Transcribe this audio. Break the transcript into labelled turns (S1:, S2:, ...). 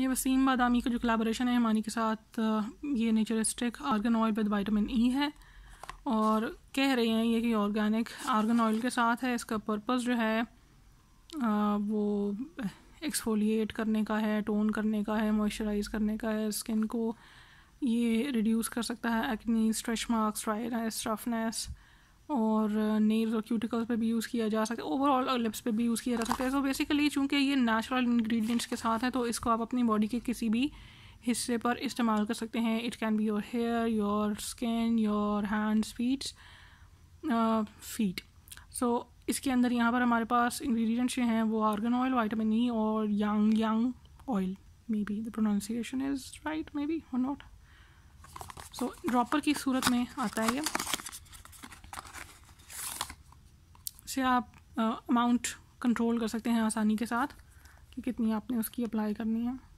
S1: ये वसीम बादामी का जो कलेबोरेशन है हमानी के साथ ये naturistic argan oil with vitamin E है और कह रहे हैं ये कि ऑर्गेनिक आर्गन ऑयल के साथ है इसका पर्पस जो है आ, वो एक्सफोलिएट करने का है टोन करने का है मॉइस्चराइज करने का है स्किन को ये रिड्यूस कर सकता है acne stretch marks dryness roughness और नेल्स और क्यूटिकल्स पे भी यूज़ किया जा सकता है ओवरऑल और लिप्स पे भी यूज़ किया जा सकता है सो बेसिकली चूँकि ये नेचुरल इंग्रेडिएंट्स के साथ है तो इसको आप अपनी बॉडी के किसी भी हिस्से पर इस्तेमाल कर सकते हैं it can be your hair your skin your hands feets feet so इसके अंदर यहाँ पर हमारे पास इंग्रेडिएंट्स जो हैं वो आर्गन ऑयल वाइटामिन ई और young young oil may be the pronunciation is right may be और नॉट सो ड्रॉपर की सूरत में आता है ये से आप अमाउंट कंट्रोल कर सकते हैं आसानी के साथ कि कितनी आपने उसकी अप्लाई करनी है